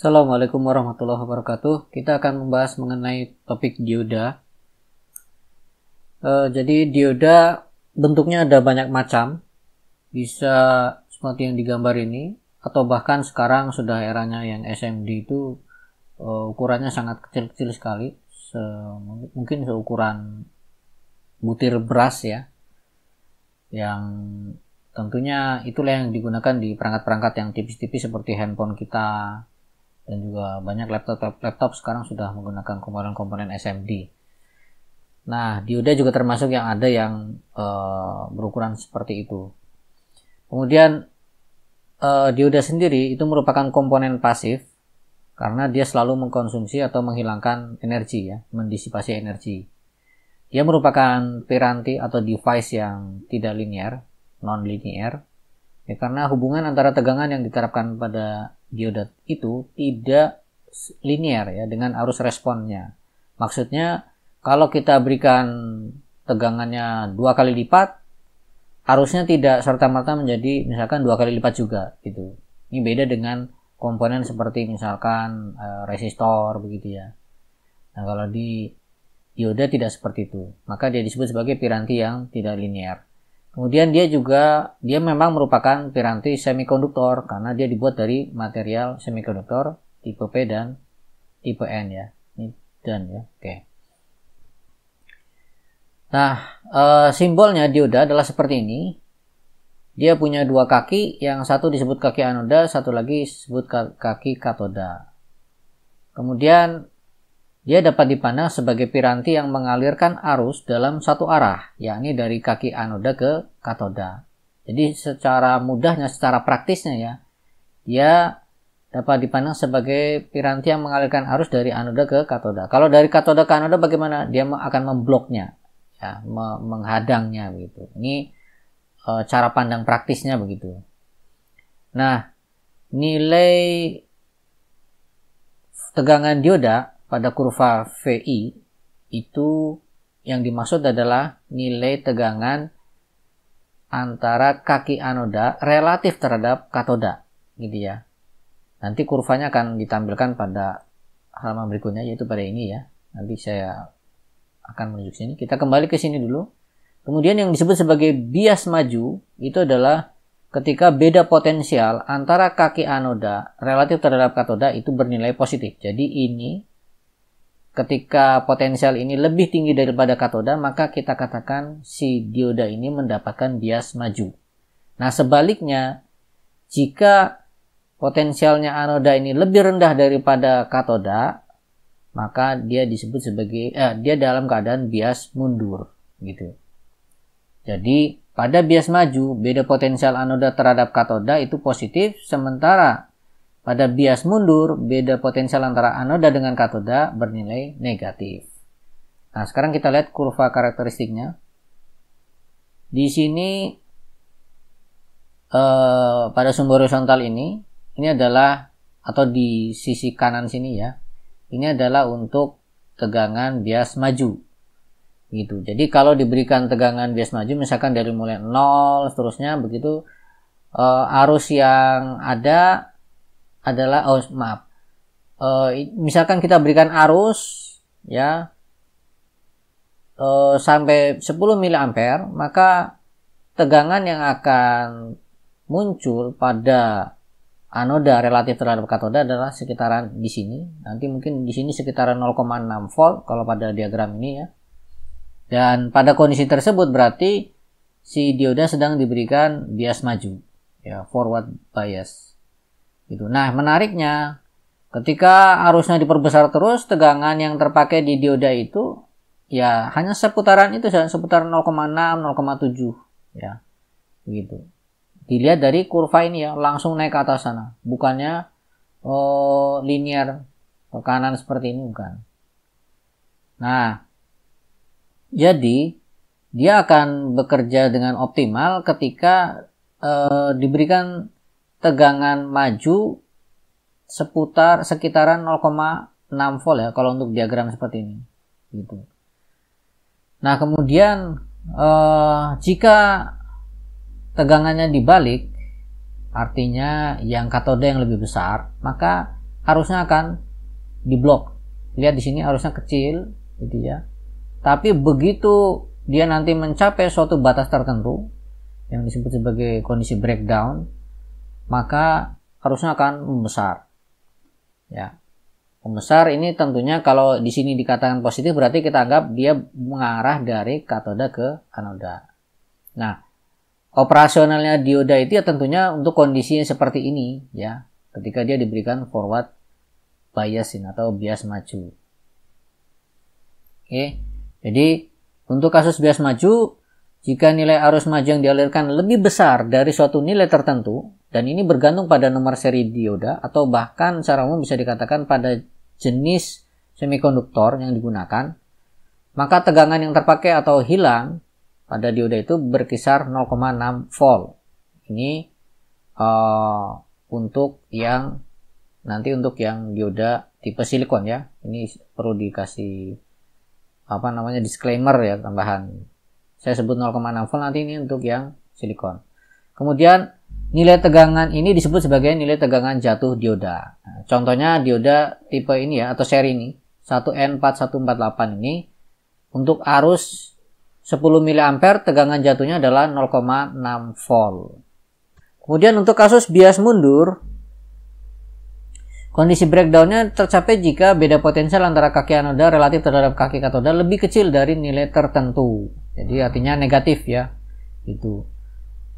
Assalamualaikum warahmatullahi wabarakatuh. Kita akan membahas mengenai topik dioda. E, jadi dioda bentuknya ada banyak macam. Bisa seperti yang digambar ini atau bahkan sekarang sudah eranya yang SMD itu e, ukurannya sangat kecil-kecil sekali. Se, mungkin seukuran butir beras ya. Yang tentunya itulah yang digunakan di perangkat-perangkat yang tipis-tipis seperti handphone kita dan juga banyak laptop laptop sekarang sudah menggunakan komponen-komponen SMD. Nah, dioda juga termasuk yang ada yang uh, berukuran seperti itu. Kemudian uh, dioda sendiri itu merupakan komponen pasif karena dia selalu mengkonsumsi atau menghilangkan energi ya, mendisipasi energi. Dia merupakan piranti atau device yang tidak linear, non linear, ya karena hubungan antara tegangan yang diterapkan pada geodat itu tidak linear ya dengan arus responnya. Maksudnya kalau kita berikan tegangannya dua kali lipat, arusnya tidak serta-merta menjadi misalkan dua kali lipat juga gitu. Ini beda dengan komponen seperti misalkan e, resistor begitu ya. Nah kalau di dioda tidak seperti itu, maka dia disebut sebagai piranti yang tidak linear. Kemudian dia juga dia memang merupakan piranti semikonduktor karena dia dibuat dari material semikonduktor tipe P dan tipe N ya. Ini dan ya. Oke. Nah, e, simbolnya dioda adalah seperti ini. Dia punya dua kaki, yang satu disebut kaki anoda, satu lagi disebut kaki katoda. Kemudian dia dapat dipandang sebagai piranti yang mengalirkan arus dalam satu arah, yakni dari kaki anoda ke katoda. Jadi secara mudahnya, secara praktisnya ya, dia dapat dipandang sebagai piranti yang mengalirkan arus dari anoda ke katoda. Kalau dari katoda ke anoda bagaimana? Dia akan membloknya, ya, menghadangnya begitu. Ini e, cara pandang praktisnya begitu. Nah, nilai tegangan dioda pada kurva VI itu yang dimaksud adalah nilai tegangan antara kaki anoda relatif terhadap katoda gitu ya nanti kurvanya akan ditampilkan pada halaman berikutnya yaitu pada ini ya nanti saya akan menuju sini kita kembali ke sini dulu kemudian yang disebut sebagai bias maju itu adalah ketika beda potensial antara kaki anoda relatif terhadap katoda itu bernilai positif jadi ini Ketika potensial ini lebih tinggi daripada katoda, maka kita katakan si dioda ini mendapatkan bias maju. Nah, sebaliknya, jika potensialnya anoda ini lebih rendah daripada katoda, maka dia disebut sebagai eh, dia dalam keadaan bias mundur gitu. Jadi, pada bias maju, beda potensial anoda terhadap katoda itu positif, sementara pada bias mundur, beda potensial antara anoda dengan katoda bernilai negatif. Nah, sekarang kita lihat kurva karakteristiknya. Di sini eh, pada sumbu horizontal ini, ini adalah atau di sisi kanan sini ya. Ini adalah untuk tegangan bias maju gitu. Jadi kalau diberikan tegangan bias maju misalkan dari mulai 0 seterusnya begitu uh, arus yang ada adalah oh maaf e, misalkan kita berikan arus ya e, sampai 10 ampere, maka tegangan yang akan muncul pada anoda relatif terhadap katoda adalah sekitaran di sini. Nanti mungkin di sini sekitaran 0,6 volt kalau pada diagram ini ya. Dan pada kondisi tersebut berarti si dioda sedang diberikan bias maju ya forward bias. Gitu. Nah, menariknya ketika arusnya diperbesar terus, tegangan yang terpakai di dioda itu ya hanya seputaran itu seputar 0,6, 0,7 ya. Begitu. Dilihat dari kurva ini ya, langsung naik ke atas sana. Bukannya oh, linear ke kanan seperti ini bukan. Nah, jadi dia akan bekerja dengan optimal ketika eh, diberikan tegangan maju seputar sekitaran 0,6 volt ya kalau untuk diagram seperti ini gitu. Nah kemudian eh, jika tegangannya dibalik artinya yang katode yang lebih besar maka arusnya akan diblok lihat di sini arusnya kecil gitu ya tapi begitu dia nanti mencapai suatu batas tertentu yang disebut sebagai kondisi breakdown maka harusnya akan membesar. Ya. Membesar ini tentunya kalau di sini dikatakan positif berarti kita anggap dia mengarah dari katoda ke anoda. Nah, operasionalnya dioda itu ya tentunya untuk kondisi seperti ini ya, ketika dia diberikan forward biasing atau bias maju. Oke. Jadi untuk kasus bias maju jika nilai arus maju yang dialirkan lebih besar dari suatu nilai tertentu, dan ini bergantung pada nomor seri dioda atau bahkan secara umum bisa dikatakan pada jenis semikonduktor yang digunakan. Maka tegangan yang terpakai atau hilang pada dioda itu berkisar 0,6 volt. Ini uh, untuk yang nanti untuk yang dioda tipe silikon ya. Ini perlu dikasih apa namanya disclaimer ya tambahan. Saya sebut 0,6 volt nanti ini untuk yang silikon. Kemudian Nilai tegangan ini disebut sebagai nilai tegangan jatuh dioda. Nah, contohnya dioda tipe ini ya atau seri ini 1N4148 ini untuk arus 10 mA tegangan jatuhnya adalah 0,6 volt. Kemudian untuk kasus bias mundur kondisi breakdownnya tercapai jika beda potensial antara kaki anoda relatif terhadap kaki katoda lebih kecil dari nilai tertentu. Jadi artinya negatif ya. Itu.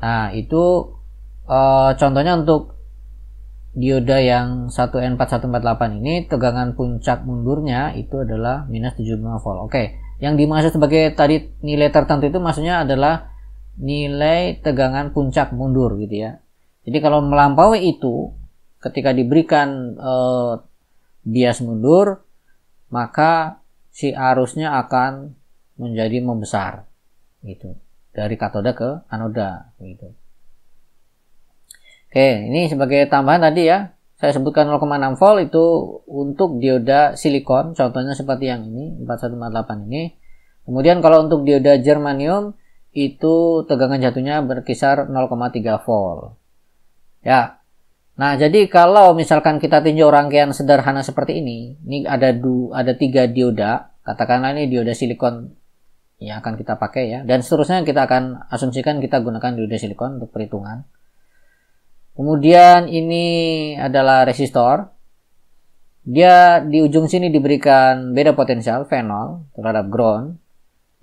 Nah, itu uh, contohnya untuk dioda yang 1N4148 ini tegangan puncak mundurnya itu adalah minus 75 volt. Oke, okay. yang dimaksud sebagai tadi nilai tertentu itu maksudnya adalah nilai tegangan puncak mundur gitu ya. Jadi kalau melampaui itu ketika diberikan uh, bias mundur maka si arusnya akan menjadi membesar gitu dari katoda ke anoda gitu. Oke, ini sebagai tambahan tadi ya. Saya sebutkan 0,6 volt itu untuk dioda silikon, contohnya seperti yang ini, 4148 ini. Kemudian kalau untuk dioda germanium, itu tegangan jatuhnya berkisar 0,3 volt. Ya. Nah, jadi kalau misalkan kita tinjau rangkaian sederhana seperti ini, ini ada du, ada tiga dioda, katakanlah ini dioda silikon yang akan kita pakai ya, dan seterusnya kita akan asumsikan kita gunakan dioda silikon untuk perhitungan. Kemudian ini adalah resistor. Dia di ujung sini diberikan beda potensial V0 terhadap ground.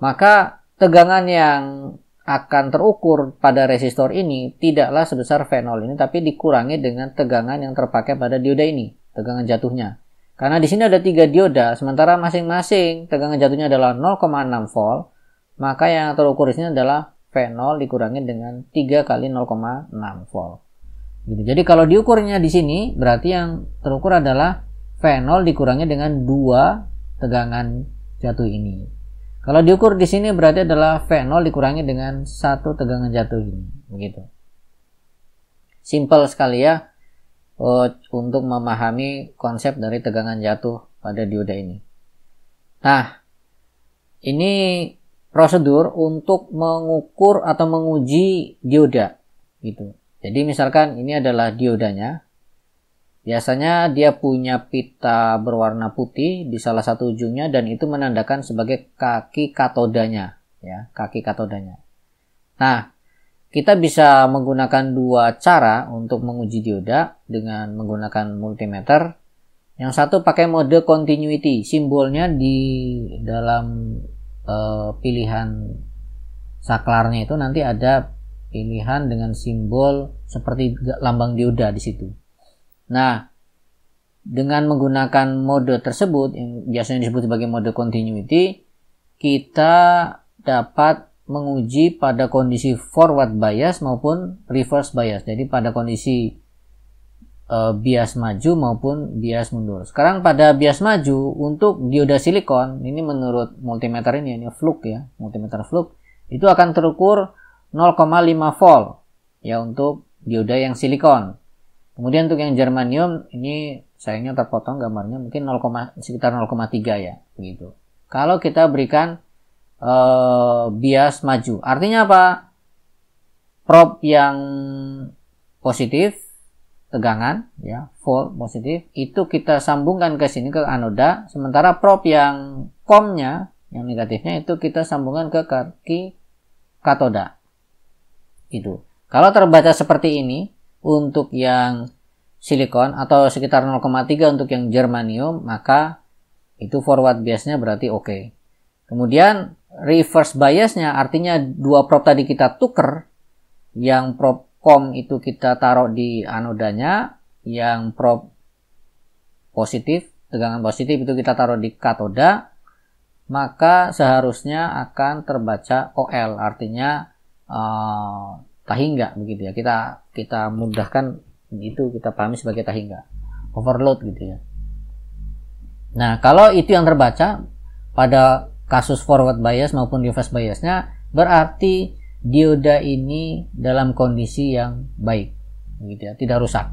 Maka tegangan yang akan terukur pada resistor ini tidaklah sebesar V0 ini tapi dikurangi dengan tegangan yang terpakai pada dioda ini, tegangan jatuhnya. Karena di sini ada tiga dioda, sementara masing-masing tegangan jatuhnya adalah 0,6 volt, maka yang terukur di sini adalah V0 dikurangi dengan 3 kali 0,6 volt. Gitu. Jadi kalau diukurnya di sini berarti yang terukur adalah V0 dikurangi dengan dua tegangan jatuh ini. Kalau diukur di sini berarti adalah V0 dikurangi dengan satu tegangan jatuh ini, begitu. Simple sekali ya eh, untuk memahami konsep dari tegangan jatuh pada dioda ini. Nah, ini prosedur untuk mengukur atau menguji dioda, gitu. Jadi misalkan ini adalah diodanya. Biasanya dia punya pita berwarna putih di salah satu ujungnya dan itu menandakan sebagai kaki katodanya, ya, kaki katodanya. Nah, kita bisa menggunakan dua cara untuk menguji dioda dengan menggunakan multimeter. Yang satu pakai mode continuity, simbolnya di dalam uh, pilihan saklarnya itu nanti ada pilihan dengan simbol seperti lambang dioda di situ. Nah, dengan menggunakan mode tersebut yang biasanya disebut sebagai mode continuity, kita dapat menguji pada kondisi forward bias maupun reverse bias. Jadi pada kondisi uh, bias maju maupun bias mundur. Sekarang pada bias maju untuk dioda silikon ini menurut multimeter ini ini fluk ya, multimeter fluk itu akan terukur 0,5 volt ya untuk dioda yang silikon. Kemudian untuk yang germanium ini sayangnya terpotong gambarnya mungkin 0, sekitar 0,3 ya begitu. Kalau kita berikan eh, bias maju, artinya apa? Prop yang positif tegangan ya volt positif itu kita sambungkan ke sini ke anoda sementara prop yang komnya yang negatifnya itu kita sambungkan ke kaki katoda gitu. Kalau terbaca seperti ini untuk yang silikon atau sekitar 0,3 untuk yang germanium maka itu forward biasnya berarti oke. Okay. Kemudian reverse biasnya artinya dua prop tadi kita tuker yang prop com itu kita taruh di anodanya yang prop positif tegangan positif itu kita taruh di katoda maka seharusnya akan terbaca OL artinya Eh, tahingga begitu ya kita kita mudahkan itu kita pahami sebagai tahingga overload gitu ya nah kalau itu yang terbaca pada kasus forward bias maupun reverse biasnya berarti dioda ini dalam kondisi yang baik gitu ya tidak rusak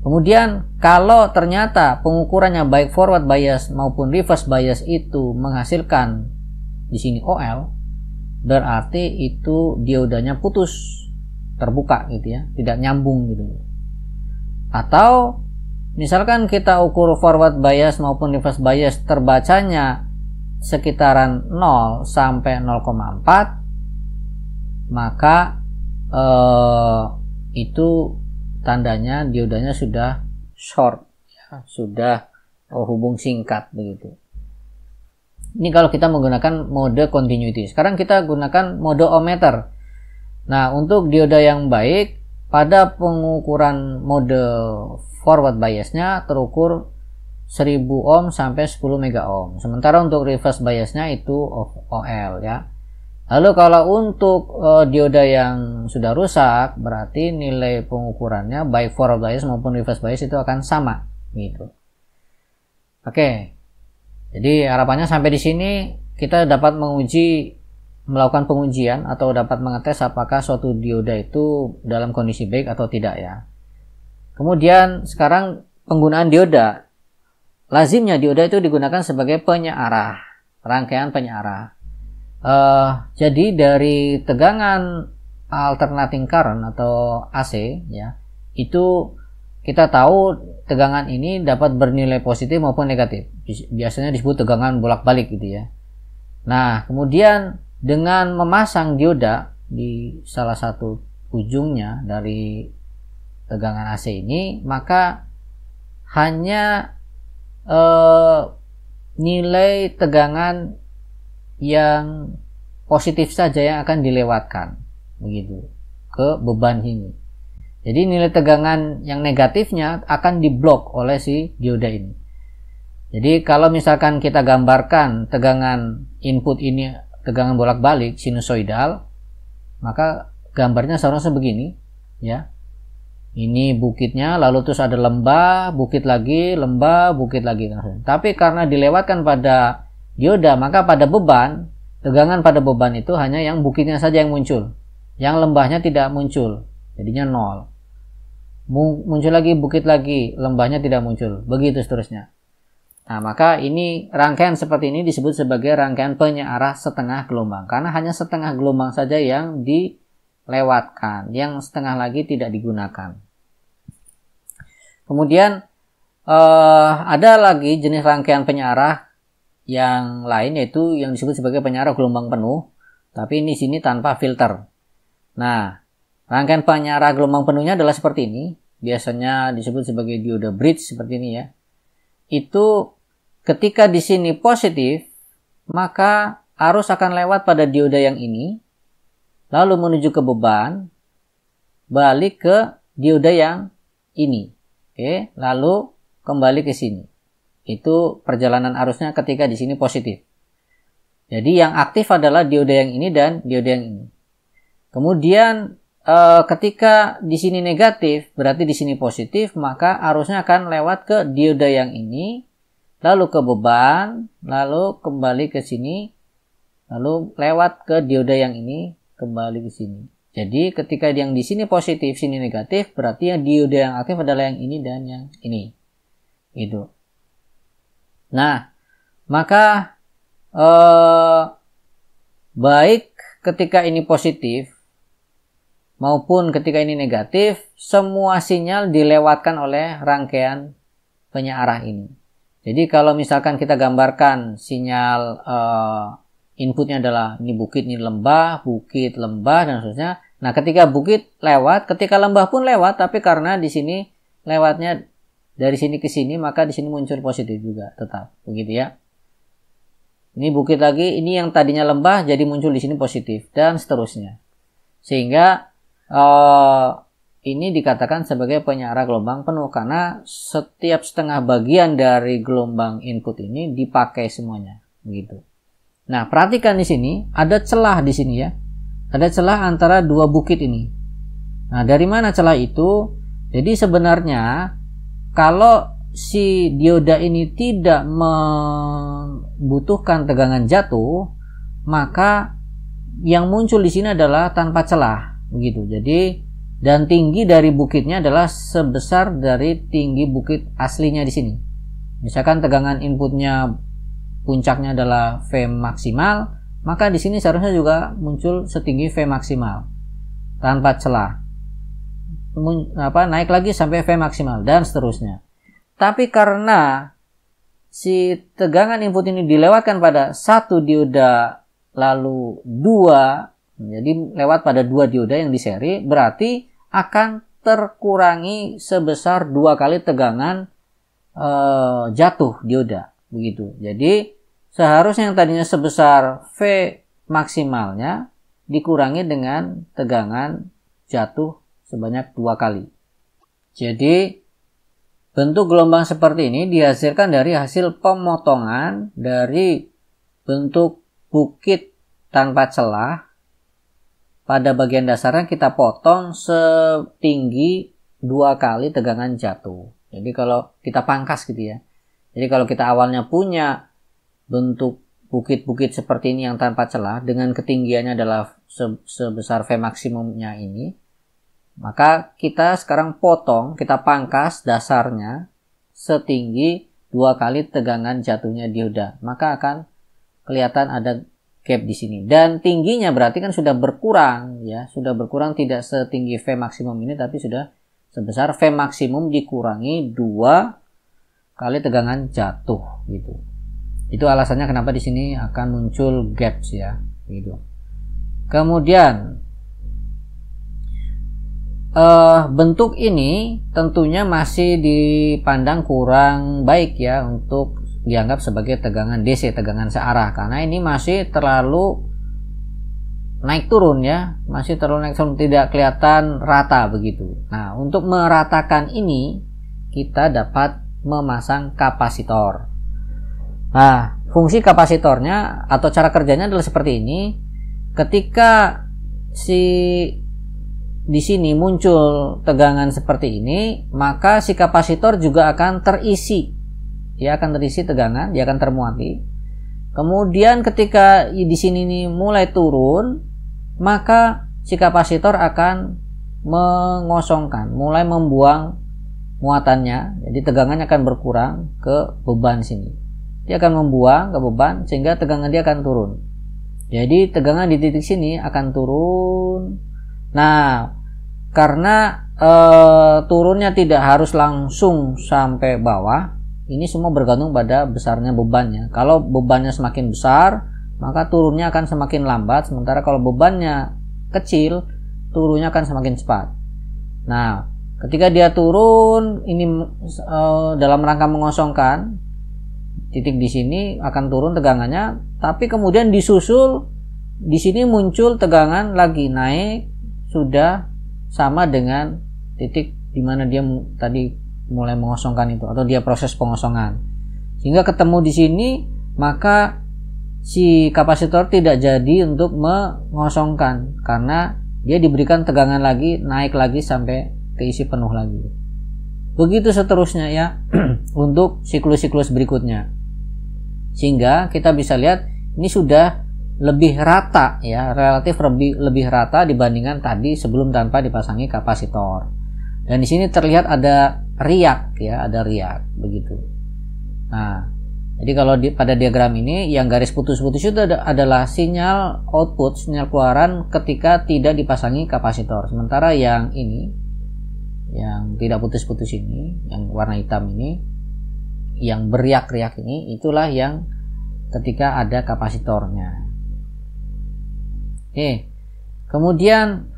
Kemudian kalau ternyata pengukurannya baik forward bias maupun reverse bias itu menghasilkan di sini OL, berarti itu diodanya putus terbuka gitu ya tidak nyambung gitu atau misalkan kita ukur forward bias maupun reverse bias terbacanya sekitaran 0 sampai 0,4 maka eh, itu tandanya diodanya sudah short ya, sudah eh, hubung singkat begitu ini kalau kita menggunakan mode continuity. Sekarang kita gunakan mode ohmmeter. Nah, untuk dioda yang baik, pada pengukuran mode forward biasnya terukur 1000 ohm sampai 10 mega ohm. Sementara untuk reverse biasnya itu OL ya. Lalu kalau untuk uh, dioda yang sudah rusak, berarti nilai pengukurannya baik forward bias maupun reverse bias itu akan sama gitu. Oke. Okay. Jadi harapannya sampai di sini kita dapat menguji melakukan pengujian atau dapat mengetes apakah suatu dioda itu dalam kondisi baik atau tidak ya. Kemudian sekarang penggunaan dioda. Lazimnya dioda itu digunakan sebagai penyearah, rangkaian penyearah. Uh, eh, jadi dari tegangan alternating current atau AC ya, itu kita tahu tegangan ini dapat bernilai positif maupun negatif biasanya disebut tegangan bolak-balik gitu ya. Nah, kemudian dengan memasang dioda di salah satu ujungnya dari tegangan AC ini, maka hanya eh, nilai tegangan yang positif saja yang akan dilewatkan begitu ke beban ini. Jadi nilai tegangan yang negatifnya akan diblok oleh si dioda ini. Jadi kalau misalkan kita gambarkan tegangan input ini tegangan bolak-balik sinusoidal, maka gambarnya seharusnya begini, ya. Ini bukitnya, lalu terus ada lembah, bukit lagi, lembah, bukit lagi. Tapi karena dilewatkan pada dioda, maka pada beban, tegangan pada beban itu hanya yang bukitnya saja yang muncul. Yang lembahnya tidak muncul, jadinya nol. Muncul lagi bukit lagi, lembahnya tidak muncul. Begitu seterusnya. Nah, maka ini rangkaian seperti ini disebut sebagai rangkaian penyearah setengah gelombang karena hanya setengah gelombang saja yang dilewatkan, yang setengah lagi tidak digunakan. Kemudian eh, ada lagi jenis rangkaian penyearah yang lain yaitu yang disebut sebagai penyearah gelombang penuh, tapi ini sini tanpa filter. Nah, rangkaian penyearah gelombang penuhnya adalah seperti ini, biasanya disebut sebagai dioda bridge seperti ini ya. Itu Ketika di sini positif, maka arus akan lewat pada dioda yang ini, lalu menuju ke beban, balik ke dioda yang ini. Oke, lalu kembali ke sini. Itu perjalanan arusnya ketika di sini positif. Jadi yang aktif adalah dioda yang ini dan dioda yang ini. Kemudian eh, ketika di sini negatif, berarti di sini positif, maka arusnya akan lewat ke dioda yang ini, lalu ke beban, lalu kembali ke sini, lalu lewat ke dioda yang ini, kembali ke sini. Jadi ketika yang di sini positif, sini negatif, berarti yang dioda yang aktif adalah yang ini dan yang ini. Itu. Nah, maka eh, baik ketika ini positif maupun ketika ini negatif, semua sinyal dilewatkan oleh rangkaian penyarah ini. Jadi kalau misalkan kita gambarkan sinyal uh, inputnya adalah ini bukit, ini lembah, bukit, lembah dan seterusnya. Nah, ketika bukit lewat, ketika lembah pun lewat, tapi karena di sini lewatnya dari sini ke sini, maka di sini muncul positif juga tetap, begitu ya. Ini bukit lagi, ini yang tadinya lembah jadi muncul di sini positif dan seterusnya. Sehingga uh, ini dikatakan sebagai penyarah gelombang penuh karena setiap setengah bagian dari gelombang input ini dipakai semuanya begitu. Nah, perhatikan di sini ada celah di sini ya. Ada celah antara dua bukit ini. Nah, dari mana celah itu? Jadi sebenarnya kalau si dioda ini tidak membutuhkan tegangan jatuh, maka yang muncul di sini adalah tanpa celah begitu. Jadi dan tinggi dari bukitnya adalah sebesar dari tinggi bukit aslinya di sini. Misalkan tegangan inputnya puncaknya adalah V maksimal, maka di sini seharusnya juga muncul setinggi V maksimal tanpa celah. apa naik lagi sampai V maksimal dan seterusnya. Tapi karena si tegangan input ini dilewatkan pada satu dioda lalu dua jadi lewat pada dua dioda yang di seri berarti akan terkurangi sebesar dua kali tegangan e, jatuh dioda begitu. Jadi seharusnya yang tadinya sebesar V maksimalnya dikurangi dengan tegangan jatuh sebanyak dua kali. Jadi bentuk gelombang seperti ini dihasilkan dari hasil pemotongan dari bentuk bukit tanpa celah pada bagian dasarnya kita potong setinggi dua kali tegangan jatuh. Jadi kalau kita pangkas gitu ya. Jadi kalau kita awalnya punya bentuk bukit-bukit seperti ini yang tanpa celah dengan ketinggiannya adalah sebesar V maksimumnya ini, maka kita sekarang potong, kita pangkas dasarnya setinggi dua kali tegangan jatuhnya dioda. Maka akan kelihatan ada gap di sini dan tingginya berarti kan sudah berkurang ya sudah berkurang tidak setinggi V maksimum ini tapi sudah sebesar V maksimum dikurangi dua kali tegangan jatuh gitu itu alasannya kenapa di sini akan muncul gaps ya gitu kemudian uh, bentuk ini tentunya masih dipandang kurang baik ya untuk dianggap sebagai tegangan DC, tegangan searah karena ini masih terlalu naik turun ya, masih terlalu naik turun tidak kelihatan rata begitu. Nah, untuk meratakan ini kita dapat memasang kapasitor. Nah, fungsi kapasitornya atau cara kerjanya adalah seperti ini. Ketika si di sini muncul tegangan seperti ini, maka si kapasitor juga akan terisi dia akan terisi tegangan, dia akan termuati. Kemudian ketika di sini ini mulai turun, maka si kapasitor akan mengosongkan, mulai membuang muatannya. Jadi tegangannya akan berkurang ke beban sini. Dia akan membuang ke beban sehingga tegangan dia akan turun. Jadi tegangan di titik sini akan turun. Nah, karena e, turunnya tidak harus langsung sampai bawah, ini semua bergantung pada besarnya bebannya. Kalau bebannya semakin besar, maka turunnya akan semakin lambat. Sementara kalau bebannya kecil, turunnya akan semakin cepat. Nah, ketika dia turun, ini e, dalam rangka mengosongkan titik di sini akan turun tegangannya, tapi kemudian disusul di sini muncul tegangan lagi naik sudah sama dengan titik di mana dia tadi mulai mengosongkan itu atau dia proses pengosongan. Sehingga ketemu di sini maka si kapasitor tidak jadi untuk mengosongkan karena dia diberikan tegangan lagi naik lagi sampai keisi penuh lagi. Begitu seterusnya ya untuk siklus-siklus berikutnya. Sehingga kita bisa lihat ini sudah lebih rata ya relatif lebih lebih rata dibandingkan tadi sebelum tanpa dipasangi kapasitor dan di sini terlihat ada riak ya ada riak begitu nah jadi kalau di, pada diagram ini yang garis putus-putus itu adalah sinyal output sinyal keluaran ketika tidak dipasangi kapasitor sementara yang ini yang tidak putus-putus ini yang warna hitam ini yang beriak-riak ini itulah yang ketika ada kapasitornya oke kemudian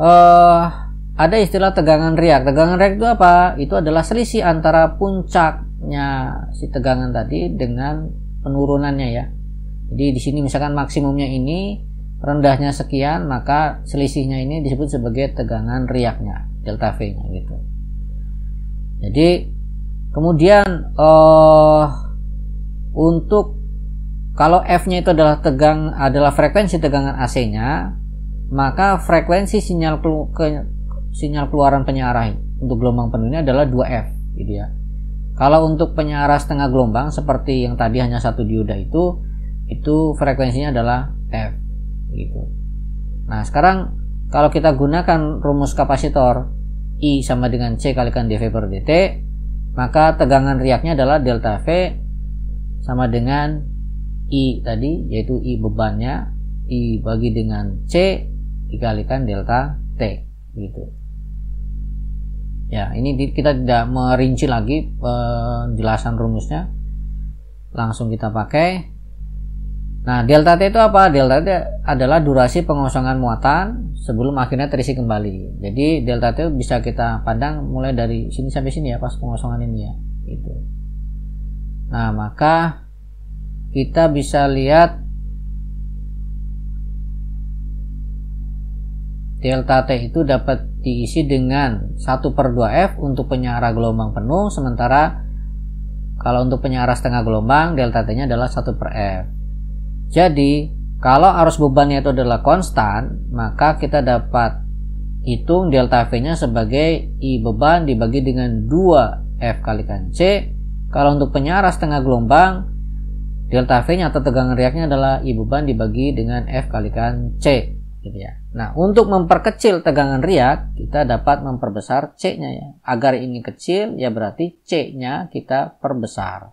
uh, ada istilah tegangan riak. Tegangan riak itu apa? Itu adalah selisih antara puncaknya si tegangan tadi dengan penurunannya ya. Jadi di sini misalkan maksimumnya ini rendahnya sekian, maka selisihnya ini disebut sebagai tegangan riaknya, delta V-nya gitu. Jadi kemudian uh, untuk kalau F-nya itu adalah tegang adalah frekuensi tegangan AC-nya, maka frekuensi sinyal ke, sinyal keluaran penyarah untuk gelombang penuh ini adalah 2F gitu ya. Kalau untuk penyarah setengah gelombang seperti yang tadi hanya satu dioda itu itu frekuensinya adalah F gitu. Nah, sekarang kalau kita gunakan rumus kapasitor I sama dengan C kalikan dV per dt maka tegangan riaknya adalah delta V sama dengan I tadi yaitu I bebannya I bagi dengan C dikalikan delta T gitu ya ini kita tidak merinci lagi penjelasan rumusnya langsung kita pakai nah delta t itu apa delta t adalah durasi pengosongan muatan sebelum akhirnya terisi kembali jadi delta t bisa kita pandang mulai dari sini sampai sini ya pas pengosongan ini ya gitu nah maka kita bisa lihat delta T itu dapat diisi dengan 1 per 2F untuk penyara gelombang penuh, sementara kalau untuk penyara setengah gelombang, delta T-nya adalah 1 per F. Jadi, kalau arus bebannya itu adalah konstan, maka kita dapat hitung delta V-nya sebagai I beban dibagi dengan 2F kali kan C. Kalau untuk penyara setengah gelombang, delta V-nya atau tegangan reaknya adalah I beban dibagi dengan F kali kan C gitu ya. Nah, untuk memperkecil tegangan riak, kita dapat memperbesar C-nya ya. Agar ini kecil, ya berarti C-nya kita perbesar.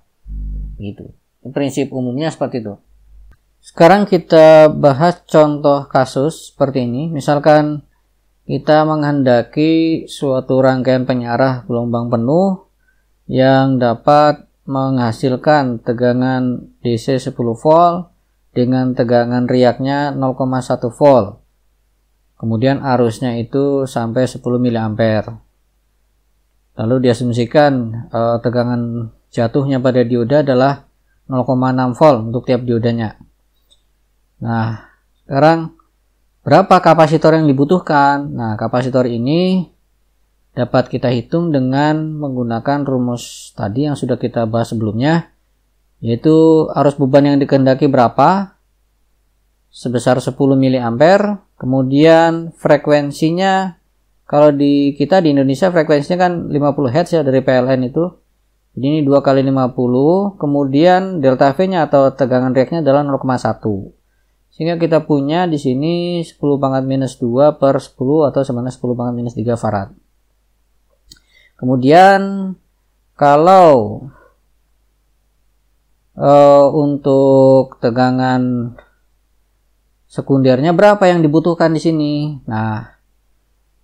Gitu. Prinsip umumnya seperti itu. Sekarang kita bahas contoh kasus seperti ini. Misalkan kita menghendaki suatu rangkaian penyarah gelombang penuh yang dapat menghasilkan tegangan DC 10 volt dengan tegangan riaknya 0,1 volt. Kemudian arusnya itu sampai 10 mA. Lalu diasumsikan eh, tegangan jatuhnya pada dioda adalah 0,6 volt untuk tiap diodanya. Nah, sekarang berapa kapasitor yang dibutuhkan? Nah, kapasitor ini dapat kita hitung dengan menggunakan rumus tadi yang sudah kita bahas sebelumnya yaitu arus beban yang dikehendaki berapa sebesar 10 mA kemudian frekuensinya kalau di kita di Indonesia frekuensinya kan 50 Hz ya dari PLN itu jadi ini 2 kali 50 kemudian delta V nya atau tegangan reaknya adalah 0,1 sehingga kita punya di sini 10 pangkat minus 2 per 10 atau sebenarnya 10 pangkat minus 3 farad kemudian kalau uh, untuk tegangan sekundernya berapa yang dibutuhkan di sini. Nah,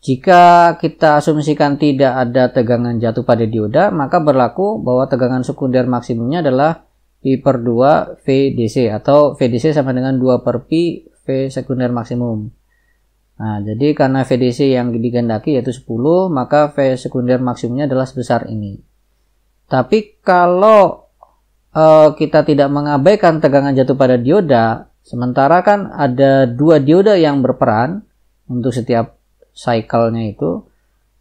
jika kita asumsikan tidak ada tegangan jatuh pada dioda, maka berlaku bahwa tegangan sekunder maksimumnya adalah pi per 2 VDC atau VDC sama dengan 2 per pi V sekunder maksimum. Nah, jadi karena VDC yang digendaki yaitu 10, maka V sekunder maksimumnya adalah sebesar ini. Tapi kalau uh, kita tidak mengabaikan tegangan jatuh pada dioda, sementara kan ada dua dioda yang berperan untuk setiap cycle itu,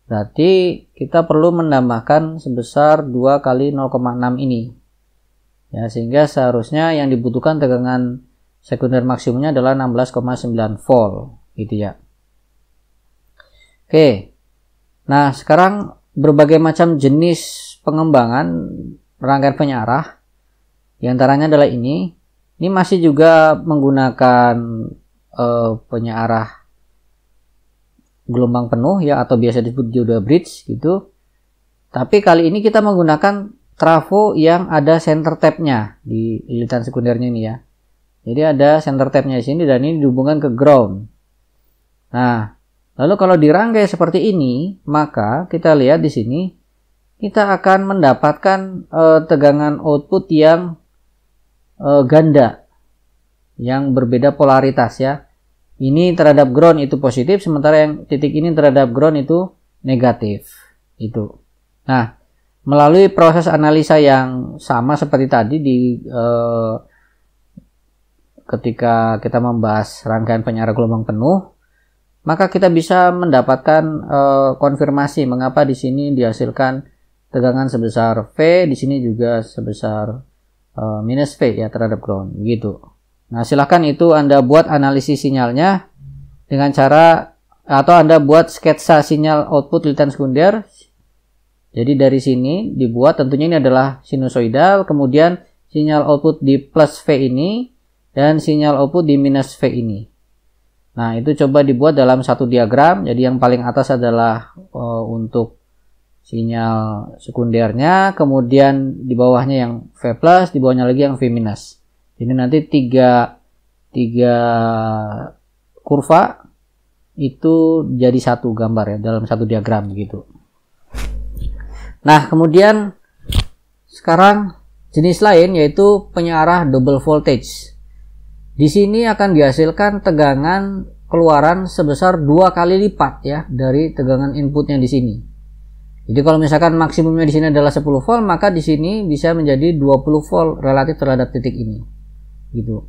berarti kita perlu menambahkan sebesar 2 kali 0,6 ini. Ya, sehingga seharusnya yang dibutuhkan tegangan sekunder maksimumnya adalah 16,9 volt gitu ya. Oke. Nah, sekarang berbagai macam jenis pengembangan rangkaian penyarah di antaranya adalah ini. Ini masih juga menggunakan uh, eh, penyearah gelombang penuh ya atau biasa disebut dioda bridge gitu. Tapi kali ini kita menggunakan trafo yang ada center tapnya di lilitan sekundernya ini ya. Jadi ada center tapnya di sini dan ini dihubungkan ke ground. Nah, lalu kalau dirangkai seperti ini, maka kita lihat di sini kita akan mendapatkan uh, tegangan output yang e, ganda yang berbeda polaritas ya. Ini terhadap ground itu positif, sementara yang titik ini terhadap ground itu negatif. Itu. Nah, melalui proses analisa yang sama seperti tadi di e, ketika kita membahas rangkaian penyarang gelombang penuh, maka kita bisa mendapatkan e, konfirmasi mengapa di sini dihasilkan tegangan sebesar V, di sini juga sebesar Eh, minus V ya terhadap ground gitu. Nah silahkan itu Anda buat analisis sinyalnya dengan cara atau Anda buat sketsa sinyal output lilitan sekunder. Jadi dari sini dibuat tentunya ini adalah sinusoidal, kemudian sinyal output di plus V ini dan sinyal output di minus V ini. Nah itu coba dibuat dalam satu diagram. Jadi yang paling atas adalah uh, untuk sinyal sekundernya, kemudian di bawahnya yang V+, di bawahnya lagi yang V-. Ini nanti tiga, tiga kurva itu jadi satu gambar ya, dalam satu diagram gitu. Nah, kemudian sekarang jenis lain yaitu penyarah double voltage. Di sini akan dihasilkan tegangan keluaran sebesar dua kali lipat ya dari tegangan inputnya di sini. Jadi kalau misalkan maksimumnya di sini adalah 10 volt, maka di sini bisa menjadi 20 volt relatif terhadap titik ini. Gitu.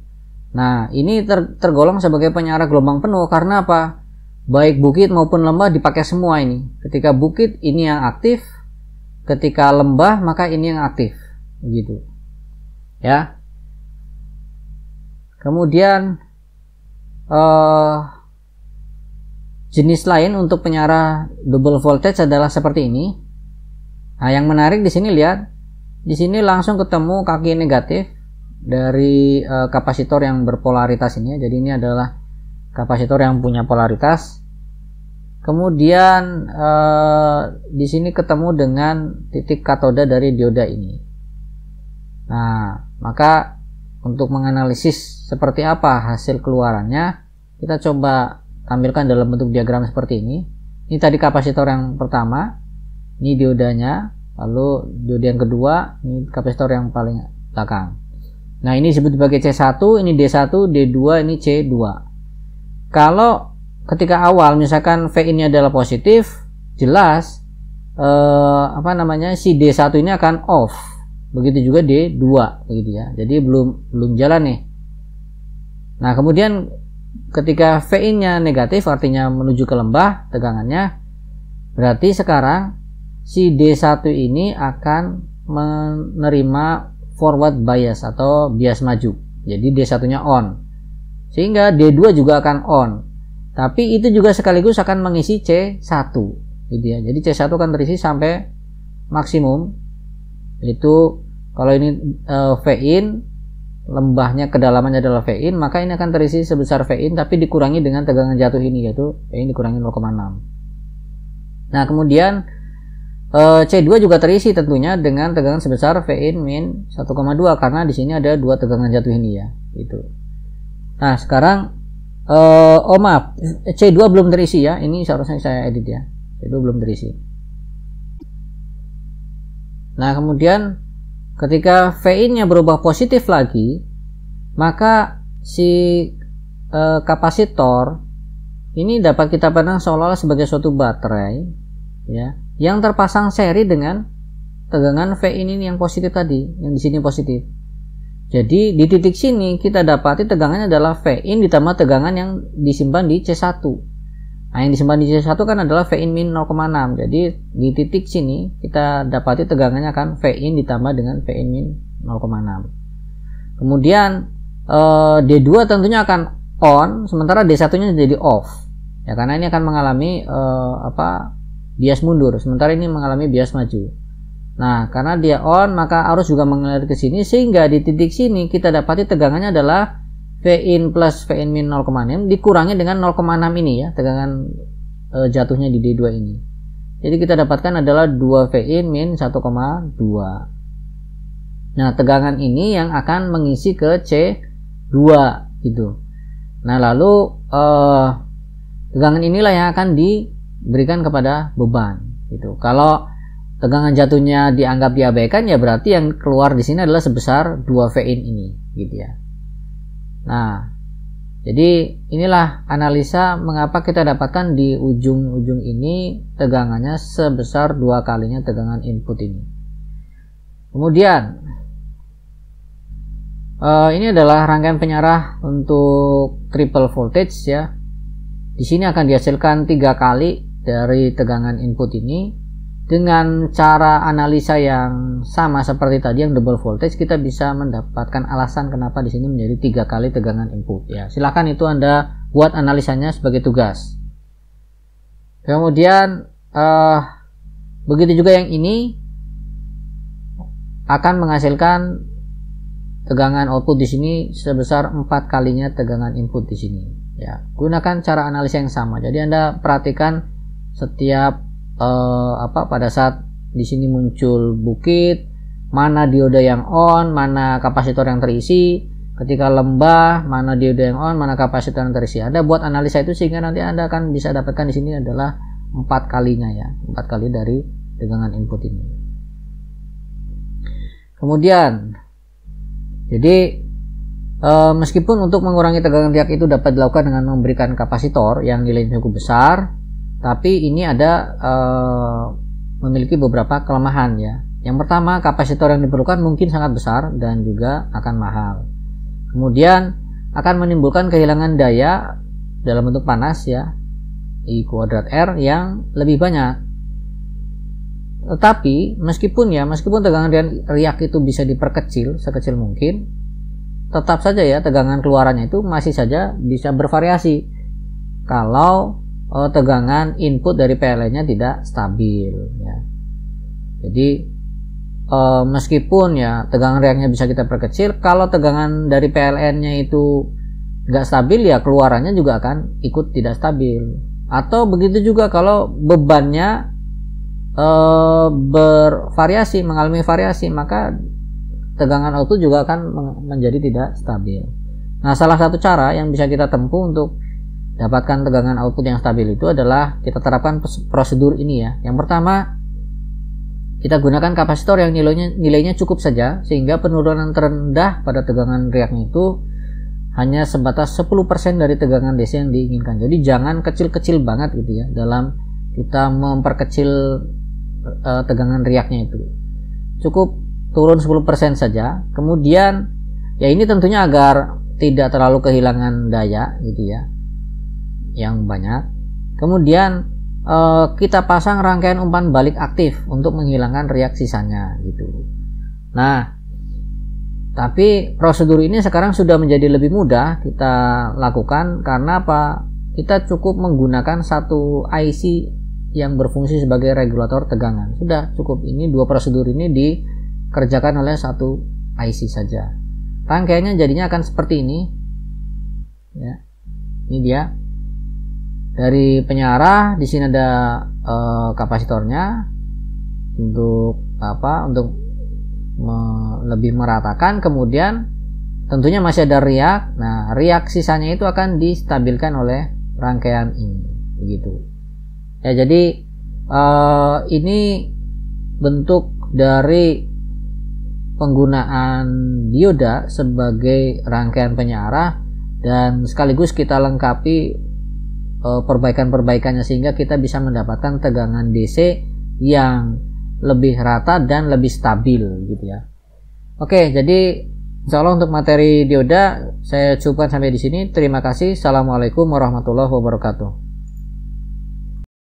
Nah, ini ter tergolong sebagai penyarah gelombang penuh karena apa? Baik bukit maupun lembah dipakai semua ini. Ketika bukit ini yang aktif, ketika lembah maka ini yang aktif. Gitu. Ya. Kemudian eh uh, Jenis lain untuk penyarah double voltage adalah seperti ini. Nah, yang menarik di sini lihat, di sini langsung ketemu kaki negatif dari uh, kapasitor yang berpolaritas ini. Ya. Jadi ini adalah kapasitor yang punya polaritas. Kemudian uh, di sini ketemu dengan titik katoda dari dioda ini. Nah, maka untuk menganalisis seperti apa hasil keluarannya, kita coba tampilkan dalam bentuk diagram seperti ini. Ini tadi kapasitor yang pertama, ini diodanya, lalu diode yang kedua, ini kapasitor yang paling belakang. Nah, ini disebut sebagai C1, ini D1, D2, ini C2. Kalau ketika awal misalkan V ini adalah positif, jelas eh, apa namanya? si D1 ini akan off. Begitu juga D2 begitu ya. Jadi belum belum jalan nih. Nah, kemudian ketika vin nya negatif artinya menuju ke lembah tegangannya berarti sekarang si D1 ini akan menerima forward bias atau bias maju jadi D1 nya on sehingga D2 juga akan on tapi itu juga sekaligus akan mengisi C1 gitu ya jadi C1 akan terisi sampai maksimum itu kalau ini uh, V in lembahnya kedalamannya adalah Vin maka ini akan terisi sebesar Vin tapi dikurangi dengan tegangan jatuh ini yaitu Vin dikurangi 0,6 nah kemudian eh, C2 juga terisi tentunya dengan tegangan sebesar Vin min 1,2 karena di sini ada dua tegangan jatuh ini ya itu nah sekarang eh, oh maaf C2 belum terisi ya ini seharusnya saya edit ya C2 belum terisi nah kemudian Ketika V nya berubah positif lagi, maka si e, kapasitor ini dapat kita pandang seolah-olah sebagai suatu baterai ya yang terpasang seri dengan tegangan V ini yang positif tadi, yang di sini positif. Jadi di titik sini kita dapati tegangannya adalah V in ditambah tegangan yang disimpan di C1 Nah, yang disimpan di c satu kan adalah Vin min 0,6. Jadi, di titik sini kita dapati tegangannya akan Vin ditambah dengan Vin min 0,6. Kemudian eh, D2 tentunya akan on, sementara D1-nya jadi off. Ya, karena ini akan mengalami eh, apa? bias mundur, sementara ini mengalami bias maju. Nah, karena dia on, maka arus juga mengalir ke sini sehingga di titik sini kita dapati tegangannya adalah Vin plus Vin min 0,6 dikurangi dengan 0,6 ini ya tegangan e, jatuhnya di D2 ini jadi kita dapatkan adalah 2 Vin min 1,2 nah tegangan ini yang akan mengisi ke C2 gitu nah lalu e, tegangan inilah yang akan diberikan kepada beban gitu kalau tegangan jatuhnya dianggap diabaikan ya berarti yang keluar di sini adalah sebesar 2 Vin ini gitu ya Nah, jadi inilah analisa mengapa kita dapatkan di ujung-ujung ini tegangannya sebesar dua kalinya tegangan input ini. Kemudian uh, ini adalah rangkaian penyerah untuk triple voltage ya. Di sini akan dihasilkan tiga kali dari tegangan input ini dengan cara analisa yang sama seperti tadi yang double voltage kita bisa mendapatkan alasan kenapa di sini menjadi tiga kali tegangan input ya silahkan itu anda buat analisanya sebagai tugas kemudian uh, begitu juga yang ini akan menghasilkan tegangan output di sini sebesar empat kalinya tegangan input di sini ya gunakan cara analisa yang sama jadi anda perhatikan setiap eh, apa pada saat di sini muncul bukit mana dioda yang on mana kapasitor yang terisi ketika lembah mana dioda yang on mana kapasitor yang terisi Anda buat analisa itu sehingga nanti Anda akan bisa dapatkan di sini adalah empat kalinya ya empat kali dari tegangan input ini kemudian jadi e, meskipun untuk mengurangi tegangan tiak itu dapat dilakukan dengan memberikan kapasitor yang nilainya cukup besar tapi ini ada uh, memiliki beberapa kelemahan ya. Yang pertama, kapasitor yang diperlukan mungkin sangat besar dan juga akan mahal. Kemudian akan menimbulkan kehilangan daya dalam bentuk panas ya I kuadrat R yang lebih banyak. Tetapi meskipun ya meskipun tegangan riak itu bisa diperkecil sekecil mungkin, tetap saja ya tegangan keluarannya itu masih saja bisa bervariasi. Kalau oh, tegangan input dari PLN-nya tidak stabil ya. Jadi eh, meskipun ya tegangan reaknya bisa kita perkecil, kalau tegangan dari PLN-nya itu nggak stabil ya keluarannya juga akan ikut tidak stabil. Atau begitu juga kalau bebannya eh, bervariasi, mengalami variasi, maka tegangan output juga akan menjadi tidak stabil. Nah, salah satu cara yang bisa kita tempuh untuk dapatkan tegangan output yang stabil itu adalah kita terapkan prosedur ini ya. Yang pertama, kita gunakan kapasitor yang nilainya nilainya cukup saja sehingga penurunan terendah pada tegangan reaknya itu hanya sebatas 10% dari tegangan DC yang diinginkan. Jadi jangan kecil-kecil banget gitu ya dalam kita memperkecil uh, tegangan reaknya itu. Cukup turun 10% saja. Kemudian ya ini tentunya agar tidak terlalu kehilangan daya gitu ya yang banyak. Kemudian eh, kita pasang rangkaian umpan balik aktif untuk menghilangkan reaksi sisanya gitu. Nah, tapi prosedur ini sekarang sudah menjadi lebih mudah kita lakukan karena apa? Kita cukup menggunakan satu IC yang berfungsi sebagai regulator tegangan. Sudah cukup ini dua prosedur ini dikerjakan oleh satu IC saja. Rangkaiannya jadinya akan seperti ini. Ya. Ini dia dari penyarah di sini ada uh, kapasitornya untuk apa untuk me lebih meratakan kemudian tentunya masih ada riak nah riak sisanya itu akan distabilkan oleh rangkaian ini begitu ya jadi uh, ini bentuk dari penggunaan dioda sebagai rangkaian penyarah dan sekaligus kita lengkapi Eh, perbaikan-perbaikannya sehingga kita bisa mendapatkan tegangan DC yang lebih rata dan lebih stabil gitu ya. Oke, jadi insya Allah untuk materi dioda saya cukupkan sampai di sini. Terima kasih. Assalamualaikum warahmatullahi wabarakatuh.